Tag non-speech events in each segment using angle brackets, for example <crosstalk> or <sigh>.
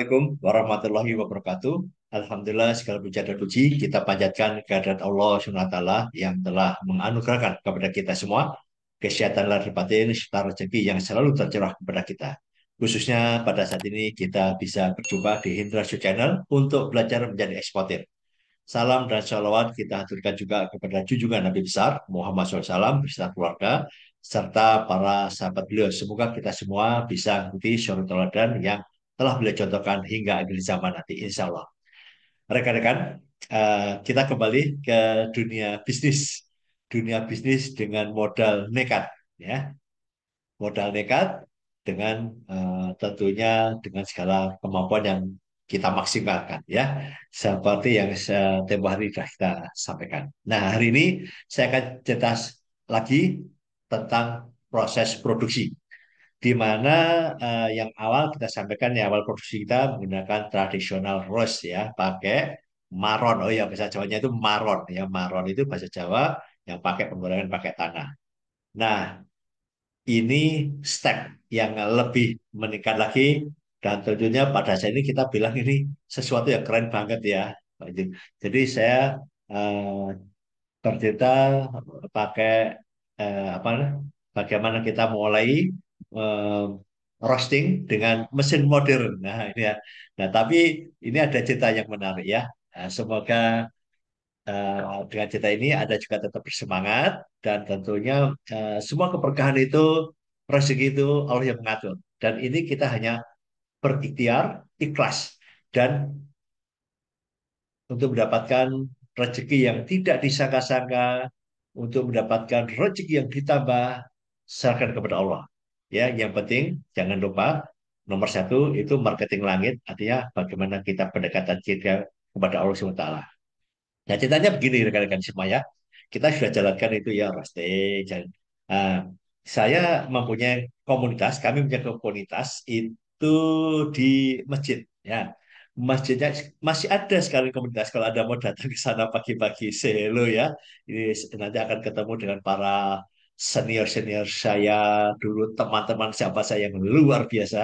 Assalamualaikum warahmatullahi wabarakatuh. Alhamdulillah segala puja dan puji kita panjatkan kehadirat Allah Subhanahu taala yang telah menganugerahkan kepada kita semua kesehatan lahir batin serta rezeki yang selalu tercerah kepada kita. Khususnya pada saat ini kita bisa berjumpa di Hindra Show Channel untuk belajar menjadi eksportir. Salam dan sholawat kita haturkan juga kepada junjungan Nabi besar Muhammad SAW beserta keluarga serta para sahabat beliau. Semoga kita semua bisa mengikuti syarat teladan yang telah beliau contohkan hingga akhir zaman nanti, insya Allah. Rekan-rekan, eh, kita kembali ke dunia bisnis. Dunia bisnis dengan modal nekat. ya Modal nekat dengan eh, tentunya dengan segala kemampuan yang kita maksimalkan ya seperti yang tempo hari sudah kita sampaikan. Nah hari ini saya akan cerita lagi tentang proses produksi di mana uh, yang awal kita sampaikan ya awal produksi kita menggunakan tradisional roast ya pakai maron oh ya bahasa Jawanya itu maron ya maron itu bahasa Jawa yang pakai penggorengan pakai tanah nah ini step yang lebih meningkat lagi dan tentunya pada saat ini kita bilang ini sesuatu yang keren banget ya jadi saya uh, pakai uh, apa bagaimana kita mulai uh, roasting dengan mesin modern. Nah, ini ya. Nah, tapi ini ada cerita yang menarik ya. Nah, semoga uh, dengan cerita ini ada juga tetap bersemangat dan tentunya uh, semua keberkahan itu rezeki itu Allah yang mengatur. Dan ini kita hanya berikhtiar, ikhlas dan untuk mendapatkan rezeki yang tidak disangka-sangka, untuk mendapatkan rezeki yang ditambah serahkan kepada Allah ya yang penting jangan lupa nomor satu itu marketing langit artinya bagaimana kita pendekatan kita kepada Allah SWT. Nah ceritanya begini rekan-rekan semua ya kita sudah jalankan itu ya pasti. Uh, ah, saya mempunyai komunitas, kami punya komunitas itu di masjid ya masjidnya masih ada sekali komunitas kalau ada mau datang ke sana pagi-pagi selo ya ini nanti akan ketemu dengan para senior-senior saya dulu teman-teman siapa saya yang luar biasa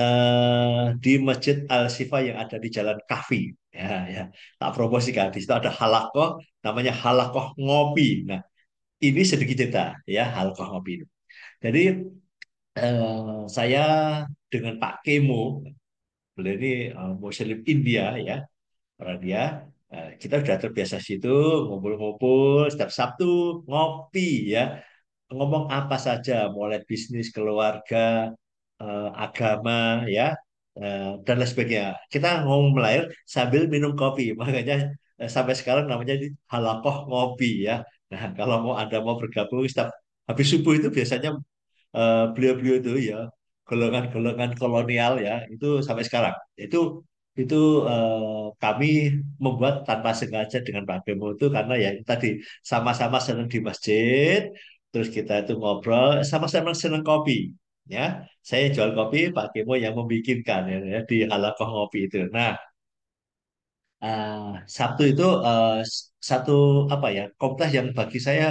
uh, di Masjid Al Sifa yang ada di Jalan Kafi ya ya tak promosikan di situ ada halakoh namanya halakoh ngopi nah ini sedikit cerita ya halakoh ngopi itu jadi uh, saya dengan Pak Kemo beliau ini eh, Muslim India ya orang dia Eh, kita sudah terbiasa situ ngumpul-ngumpul setiap Sabtu ngopi ya ngomong apa saja mulai bisnis keluarga eh, agama ya eh, dan lain sebagainya kita ngomong melahir sambil minum kopi makanya sampai sekarang namanya di halakoh ngopi ya nah kalau mau anda mau bergabung setiap habis subuh itu biasanya beliau-beliau itu ya golongan-golongan kolonial ya itu sampai sekarang itu itu eh, kami membuat tanpa sengaja dengan Pak Bemo itu karena ya tadi sama-sama senang di masjid terus kita itu ngobrol sama-sama senang kopi ya saya jual kopi Pak Bemo yang membikinkan ya, ya di halakoh kopi itu nah eh, Sabtu itu eh, satu apa ya kompleks yang bagi saya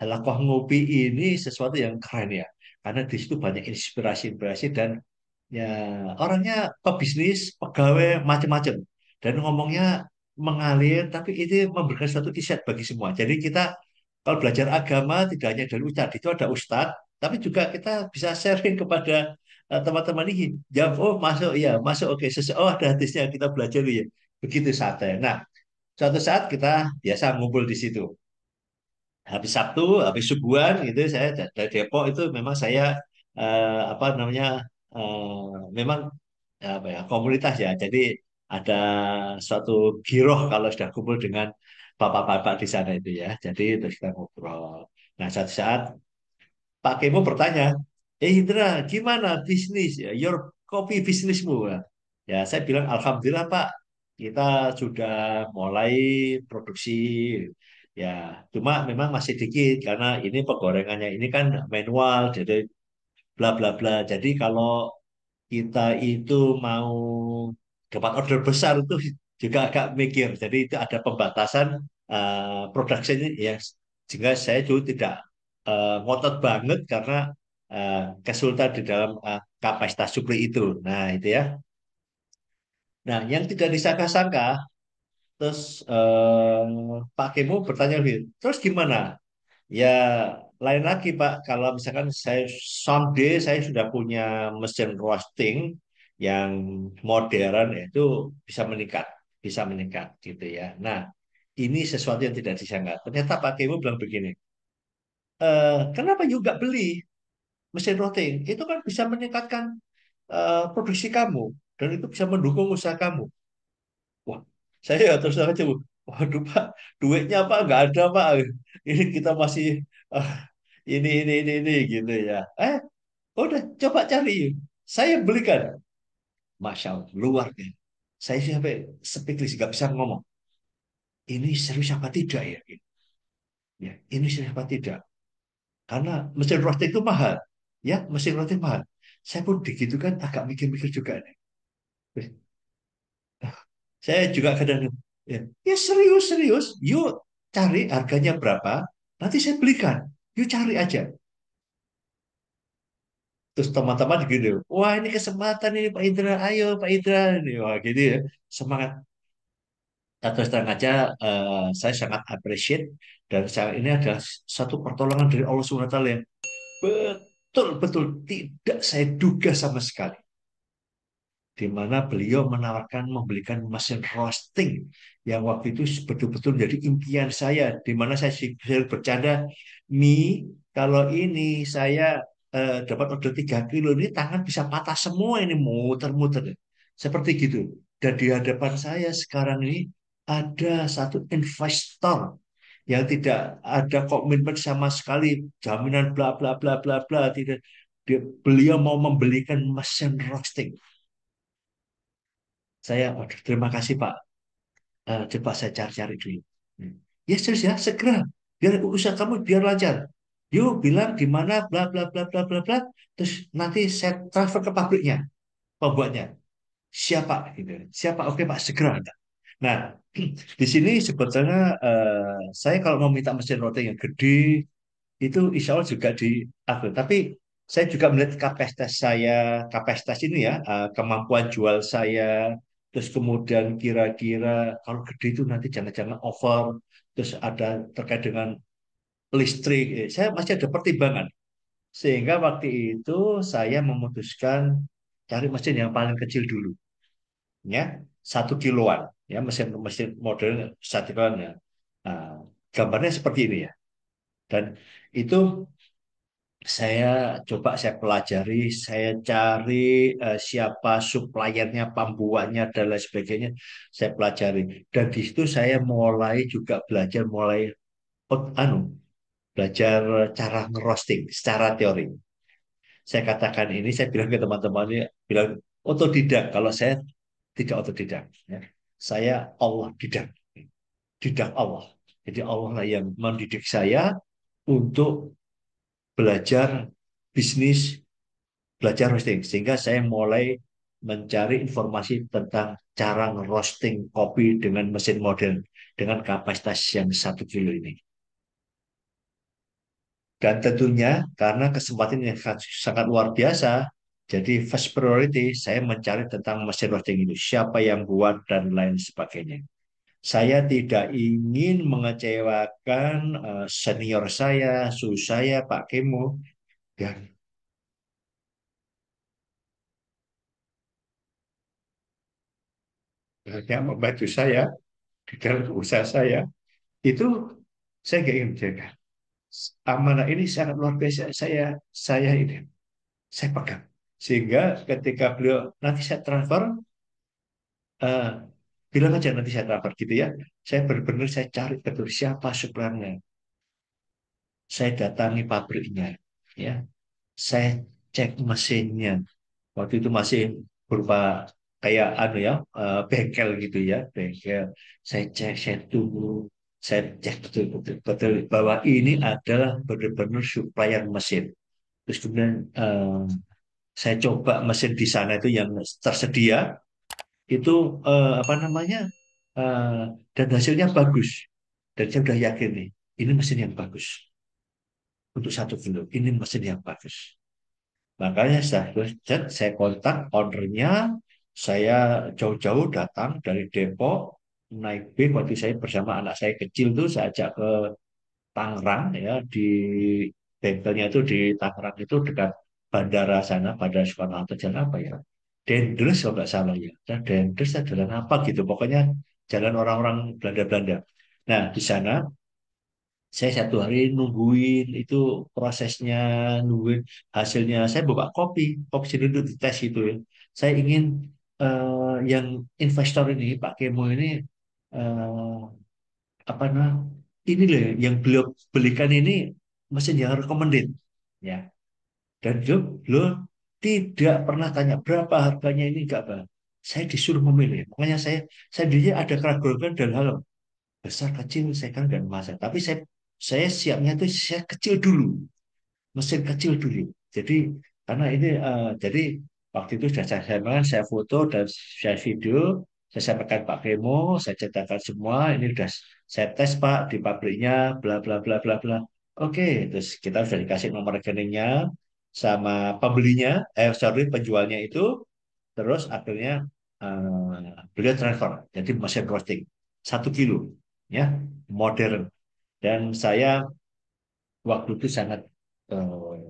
halakoh ngopi ini sesuatu yang keren ya karena di situ banyak inspirasi-inspirasi dan Ya, hmm. orangnya pebisnis, pegawai, macam-macam. Dan ngomongnya mengalir, tapi itu memberikan satu isyad bagi semua. Jadi kita kalau belajar agama tidak hanya dari ustadz, itu ada ustadz, tapi juga kita bisa sharing kepada eh, teman-teman ini jam oh masuk ya masuk oke okay. oh ada hadisnya kita belajar ya begitu saatnya. nah suatu saat kita biasa ngumpul di situ habis Sabtu habis subuhan itu saya dari Depok itu memang saya uh, apa namanya uh, memang ya, apa ya komunitas ya. Jadi ada suatu giroh kalau sudah kumpul dengan bapak-bapak di sana itu ya. Jadi terus kita ngobrol. Nah satu saat Pak Kemo bertanya, eh Indra gimana bisnis ya, your coffee bisnismu? Ya saya bilang Alhamdulillah Pak, kita sudah mulai produksi ya cuma memang masih dikit karena ini penggorengannya ini kan manual jadi bla bla bla. Jadi kalau kita itu mau dapat order besar itu <laughs> juga agak mikir. Jadi itu ada pembatasan uh, production ya sehingga saya juga tidak uh, ngotot banget karena uh, kesulitan di dalam uh, kapasitas suplai itu. Nah, itu ya. Nah, yang tidak disangka-sangka terus uh, Pak Kemo bertanya lebih, terus gimana? Ya lain lagi Pak, kalau misalkan saya someday saya sudah punya mesin roasting yang modern itu bisa meningkat, bisa meningkat gitu ya. Nah, ini sesuatu yang tidak disangka. Ternyata Pak Kemo bilang begini, e, kenapa juga beli mesin roasting? Itu kan bisa meningkatkan uh, produksi kamu dan itu bisa mendukung usaha kamu. Wah, saya ya terus terang coba waduh Pak, duitnya Pak nggak ada Pak. Ini kita masih oh, ini ini ini ini gitu ya eh udah coba cari saya belikan masya allah luar ya. saya sampai sepiklis nggak bisa ngomong ini serius apa tidak ya ya ini serius apa tidak karena mesin roti itu mahal ya mesin roti mahal saya pun begitu kan agak mikir-mikir juga nih saya juga kadang ya, ya serius serius yuk cari harganya berapa Nanti saya belikan. Yuk cari aja. Terus teman-teman gini, gitu. wah ini kesempatan ini Pak Indra, ayo Pak Indra. ini wah gini gitu ya, semangat. Atau terang aja, uh, saya sangat appreciate dan saya ini adalah satu pertolongan dari Allah SWT yang betul-betul tidak saya duga sama sekali di mana beliau menawarkan membelikan mesin roasting yang waktu itu betul-betul jadi impian saya di mana saya bercanda mie kalau ini saya eh, dapat order 3 kilo ini tangan bisa patah semua ini muter-muter seperti gitu dan di hadapan saya sekarang ini ada satu investor yang tidak ada komitmen sama sekali jaminan bla bla bla bla bla tidak dia, beliau mau membelikan mesin roasting saya aduh, terima kasih Pak uh, coba saya cari-cari dulu hmm. ya serius ya segera biar usaha kamu biar lancar yuk bilang di mana bla bla bla bla bla bla terus nanti saya transfer ke pabriknya pembuatnya siapa gitu siapa oke Pak segera nah <clears throat> di sini sebetulnya uh, saya kalau mau minta mesin roti yang gede itu insya Allah juga di aku Tapi saya juga melihat kapasitas saya, kapasitas ini ya, uh, kemampuan jual saya, terus kemudian kira-kira kalau gede itu nanti jangan-jangan over, terus ada terkait dengan listrik, eh, saya masih ada pertimbangan. Sehingga waktu itu saya memutuskan cari mesin yang paling kecil dulu, ya satu kiloan, ya mesin mesin modern satu kiloan. Ya. Nah, gambarnya seperti ini ya, dan itu saya coba saya pelajari, saya cari uh, siapa suppliernya, pembuatnya dan lain sebagainya, saya pelajari. Dan di situ saya mulai juga belajar mulai oh, anu, belajar cara ngerosting secara teori. Saya katakan ini, saya bilang ke teman-teman bilang otodidak. Kalau saya tidak otodidak, ya. saya Allah didak, didak Allah. Jadi Allah lah yang mendidik saya untuk belajar hmm. bisnis, belajar roasting. Sehingga saya mulai mencari informasi tentang cara roasting kopi dengan mesin modern dengan kapasitas yang satu kilo ini. Dan tentunya karena kesempatan yang sangat luar biasa, jadi first priority saya mencari tentang mesin roasting itu, siapa yang buat dan lain sebagainya saya tidak ingin mengecewakan eh, senior saya, su saya, Pak Kemo. dan ya. yang membantu saya di dalam usaha saya. Itu saya nggak ingin menjaga. Amanah ini sangat luar biasa. Saya saya ini saya pegang. Sehingga ketika beliau nanti saya transfer, uh, bilang aja nanti saya transfer gitu ya saya benar-benar saya cari betul siapa sebenarnya. saya datangi pabriknya ya saya cek mesinnya waktu itu masih berupa kayak anu ya eh, bengkel gitu ya bengkel saya cek saya tunggu saya cek betul betul, bahwa ini adalah benar-benar supplier mesin terus kemudian uh, saya coba mesin di sana itu yang tersedia itu uh, apa namanya uh, dan hasilnya bagus dan saya sudah yakin nih ini mesin yang bagus untuk satu kilo ini mesin yang bagus makanya saya chat saya kontak ownernya saya jauh-jauh datang dari Depok naik bis waktu saya bersama anak saya kecil tuh saya ajak ke Tangerang ya di bengkelnya itu di Tangerang itu dekat bandara sana pada Soekarno Hatta jalan apa ya Dendels kalau nggak salah ya. Nah, Dendels jalan apa gitu. Pokoknya jalan orang-orang Belanda-Belanda. Nah, di sana saya satu hari nungguin itu prosesnya, nungguin hasilnya. Saya bawa kopi, kopi sendiri untuk dites gitu ya. Saya ingin uh, yang investor ini, Pak Kemo ini, uh, apa namanya? ini loh ya, yang beliau belikan ini mesin yang recommended ya. Dan juga beliau tidak pernah tanya berapa harganya ini enggak apa saya disuruh memilih makanya saya saya dulu ada keraguan dan hal besar kecil saya kan dan masa tapi saya saya siapnya itu saya kecil dulu mesin kecil dulu jadi karena ini uh, jadi waktu itu sudah saya sampaikan saya foto dan saya video saya sampaikan Pak Kemo saya cetakan semua ini sudah saya tes Pak di pabriknya bla bla bla bla bla oke terus kita sudah dikasih nomor rekeningnya sama pembelinya, eh sorry penjualnya itu, terus akhirnya uh, beliau transfer, jadi mesin roasting satu kilo, ya modern. Dan saya waktu itu sangat uh,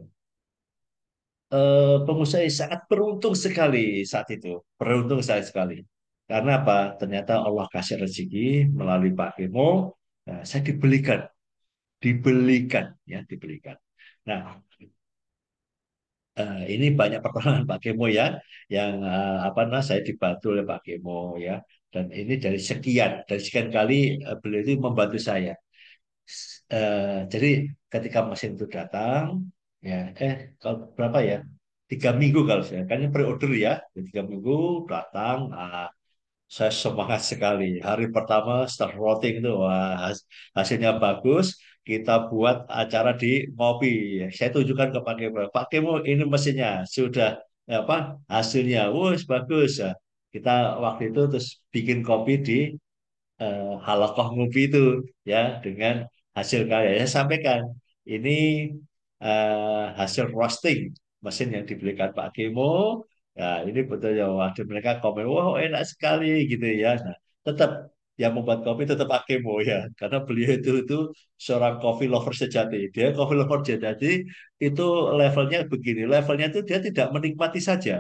uh, pengusaha sangat beruntung sekali saat itu, beruntung saya sekali. Karena apa? Ternyata Allah kasih rezeki melalui Pak Kemo, nah, saya dibelikan, dibelikan, ya dibelikan. Nah, uh, ini banyak pertolongan Pak Kemo ya yang uh, apa nah saya dibantu oleh Pak Kemo ya dan ini dari sekian dari sekian kali uh, beliau itu membantu saya uh, jadi ketika mesin itu datang ya eh kalau berapa ya tiga minggu kalau saya kan ini pre-order ya tiga minggu datang uh, saya semangat sekali hari pertama start roting itu wah hasilnya bagus kita buat acara di ngopi. Saya tunjukkan ke Pak Kemo, Pak Kemo ini mesinnya sudah apa hasilnya, wah bagus. Ya, kita waktu itu terus bikin kopi di uh, halakoh ngopi itu ya dengan hasil karya. Saya sampaikan ini uh, hasil roasting mesin yang diberikan Pak Kemo. Ya, ini betul ya waktu mereka komen, wah wow, enak sekali gitu ya. Nah, tetap yang membuat kopi tetap Akemo ya karena beliau itu itu seorang coffee lover sejati dia coffee lover sejati itu levelnya begini levelnya itu dia tidak menikmati saja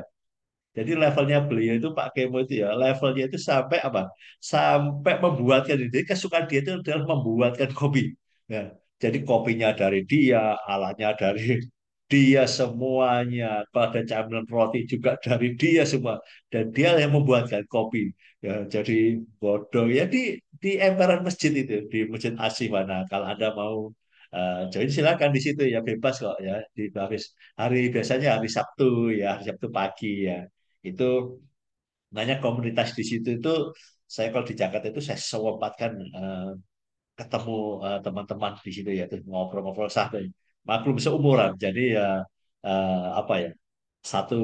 jadi levelnya beliau itu Pak Kemo itu ya levelnya itu sampai apa sampai membuatkan jadi kesukaan dia itu adalah membuatkan kopi ya. jadi kopinya dari dia alatnya dari dia semuanya pada camilan roti juga dari dia semua dan dia yang membuatkan kopi ya jadi bodoh ya di di emperan masjid itu di masjid mana. kalau anda mau uh, join silakan di situ ya bebas kok ya di habis hari biasanya hari Sabtu ya hari Sabtu pagi ya itu nanya komunitas di situ itu saya kalau di Jakarta itu saya sewempatkan uh, ketemu eh, teman-teman uh, di situ ya terus ngobrol-ngobrol santai maklum seumuran jadi ya uh, apa ya satu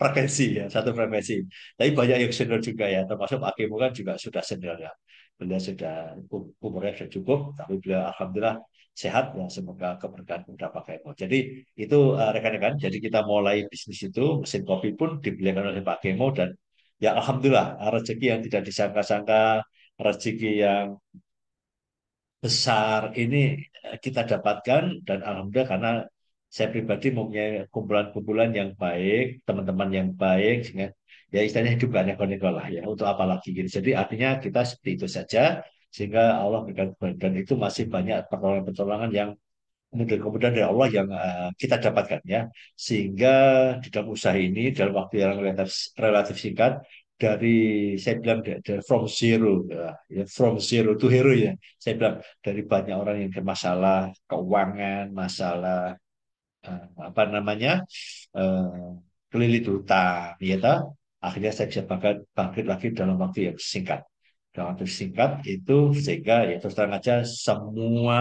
frekuensi ya satu frekuensi tapi banyak yang senior juga ya termasuk Pak Akimo kan juga sudah senior ya beliau sudah um-, umurnya sudah cukup tapi beliau alhamdulillah sehat ya semoga keberkahan kita pakai Kemo. Jadi itu eh, rekan-rekan, uh, jadi kita mulai bisnis itu mesin kopi pun dibelikan oleh Pak Kemo dan ya alhamdulillah rezeki yang tidak disangka-sangka, rezeki yang besar ini eh, kita dapatkan dan alhamdulillah karena saya pribadi mempunyai kumpulan-kumpulan yang baik, teman-teman yang baik, sehingga ya istilahnya hidup banyak konekol lah ya, untuk apa lagi gitu. Jadi artinya kita seperti itu saja, sehingga Allah berikan dan itu masih banyak pertolongan-pertolongan yang kemudian dari Allah yang uh, kita dapatkan ya. Sehingga di dalam usaha ini, dalam waktu yang relatif, relatif singkat, dari saya bilang dari from zero ya, ya from zero to hero ya saya bilang dari banyak orang yang bermasalah keuangan masalah eh, apa namanya keliling eh, kelilit hutang ya ta. akhirnya saya bisa bangkit bangkit lagi dalam waktu yang singkat dalam waktu singkat itu sehingga ya terus terang aja semua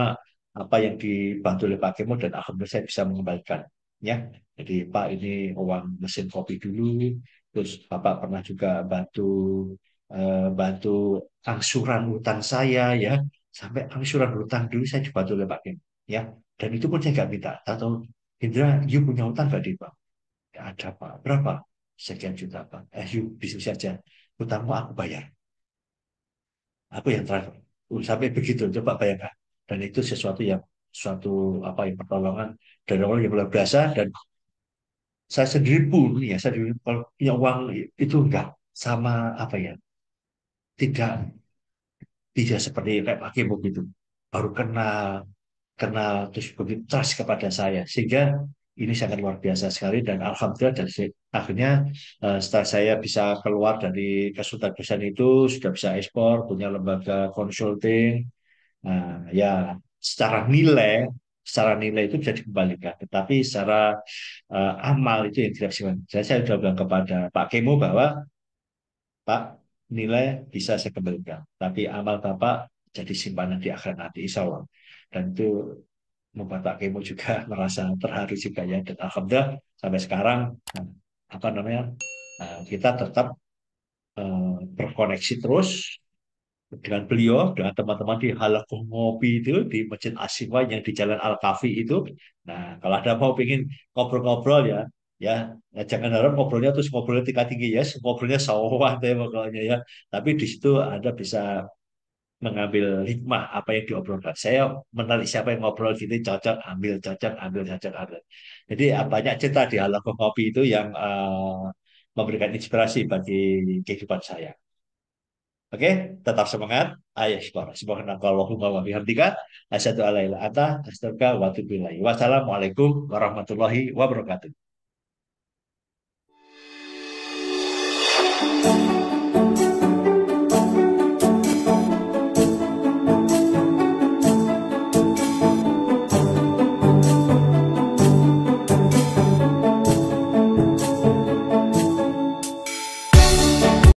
apa yang dibantu oleh Pak Kemo dan akhirnya saya bisa mengembalikan ya jadi Pak ini uang mesin kopi dulu, terus Bapak pernah juga bantu eh, bantu angsuran utang saya ya, sampai angsuran utang dulu saya juga oleh Pak Kim ya. Dan itu pun saya nggak minta. Atau Indra, you punya utang nggak di Pak? Ya, ada Pak. Berapa? Sekian juta Pak. Eh, you bisa saja. Utangmu aku bayar. Apa yang transfer. Uh, sampai begitu, coba bayangkan. Dan itu sesuatu yang suatu apa yang pertolongan dari Allah yang luar biasa dan saya sendiri pun ya saya sendiri kalau punya uang itu enggak sama apa ya tidak tidak seperti kayak pakai begitu baru kenal kenal terus begitu trust kepada saya sehingga ini sangat luar biasa sekali dan alhamdulillah dan akhirnya eh, setelah saya bisa keluar dari kesulitan itu sudah bisa ekspor punya lembaga konsulting nah, ya secara nilai secara nilai itu bisa dikembalikan, tetapi secara uh, amal itu yang tidak bisa. saya sudah bilang kepada Pak Kemo bahwa Pak nilai bisa saya kembalikan, tapi amal Bapak jadi simpanan di akhirat nanti, insya Allah. Dan itu membuat Pak Kemo juga <laughs> merasa terharu juga ya. Dan Alhamdulillah sampai sekarang, eh, apa namanya, eh, kita tetap uh, berkoneksi terus dengan beliau dengan teman-teman di halakoh ngopi itu di Masjid asyifa yang di Jalan Al Kafi itu. Nah kalau ada mau ingin ngobrol-ngobrol ya ya nah, jangan harap ngobrolnya terus ngobrolnya tingkat tinggi ya ngobrolnya sawah deh ya pokoknya ya tapi di situ anda bisa mengambil hikmah apa yang diobrolkan. Saya menarik siapa yang ngobrol gini, cocok ambil cocok ambil cocok ambil. Jadi ah, banyak cerita di halakoh kopi itu yang uh, memberikan inspirasi bagi kehidupan saya. Oke, tetap semangat. Ayah syukur. Subhanakallahumma wa bihamdika. Asyadu ala ila anta. Astagfirullah wa Wassalamualaikum warahmatullahi wabarakatuh.